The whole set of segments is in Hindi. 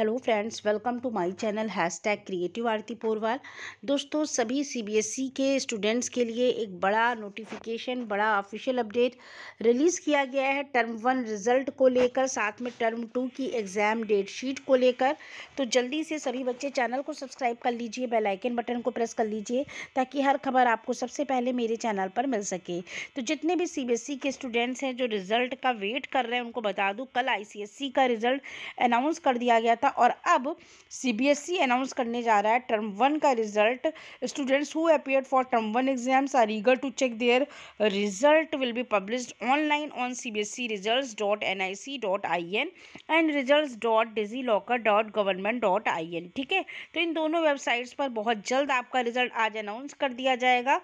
hello friends welcome to my channel hashtag creative Aarti Porwal दोस्तों सभी सीबीएसई e के स्टूडेंट्स के लिए एक बड़ा नोटिफिकेशन बड़ा ऑफिशियल अपडेट रिलीज़ किया गया है टर्म वन रिज़ल्ट को लेकर साथ में टर्म टू की एग्ज़ाम डेट शीट को लेकर तो जल्दी से सभी बच्चे चैनल को सब्सक्राइब कर लीजिए बेलाइकन बटन को प्रेस कर लीजिए ताकि हर खबर आपको सबसे पहले मेरे चैनल पर मिल सके तो जितने भी सी e के स्टूडेंट्स हैं जो रिज़ल्ट का वेट कर रहे हैं उनको बता दूँ कल आई e का रिज़ल्ट अनाउंस कर दिया गया था और अब सीबीएसई अनाउंस e करने जा रहा है टर्म वन का result students who appear for term one exams are eager to check their result will be publish online on C B S E result dot N I C dot I N and result dot DigiLocker dot government dot I N ठीक है तो इन दोनों वेबसाइट्स पर बहुत जल्द आपका रिजल्ट आज अनाउंस कर दिया जाएगा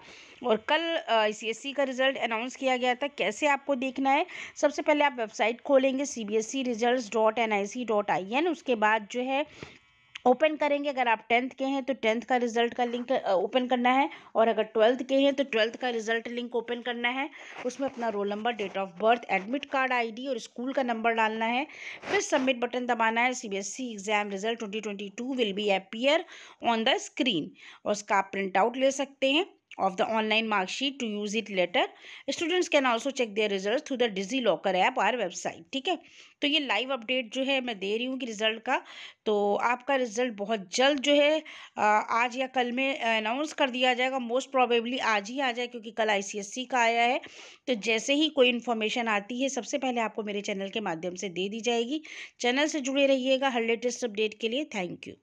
और कल सी एस ई का रिजल्ट अनाउंस किया गया था कैसे आपको देखना है सबसे पहले आप वेबसाइट खोलेंगे C B S E result dot N I C dot I N उसके बाद बाद जो है ओपन करेंगे अगर आप टेंथ के हैं तो टेंथ का रिजल्ट का लिंक ओपन करना है और अगर ट्वेल्थ के हैं तो ट्वेल्थ का रिजल्ट लिंक ओपन करना है उसमें अपना roll number date of birth admit card ID और स्कूल का नंबर डालना है फिर सबमिट बटन दबाना है CBSE exam result 2022 will be appear on the screen और उसका आप प्रिंट आउट ले सकते हैं of the online mark sheet to use it later students can also check their results through the dizzy locker app or website ठीक है तो ये लाइव अपडेट जो है मैं दे रही हूँ कि रिज़ल्ट का तो आपका रिज़ल्ट बहुत जल्द जो है आज या कल में अनाउंस कर दिया जाएगा मोस्ट प्रॉबेबली आज ही आ जाए क्योंकि कल आईसीएससी का आया है तो जैसे ही कोई इन्फॉर्मेशन आती है सबसे पहले आपको मेरे चैनल के माध्यम से दे दी जाएगी चैनल से जुड़े रहिएगा हर लेटेस्ट अपडेट के लिए थैंक यू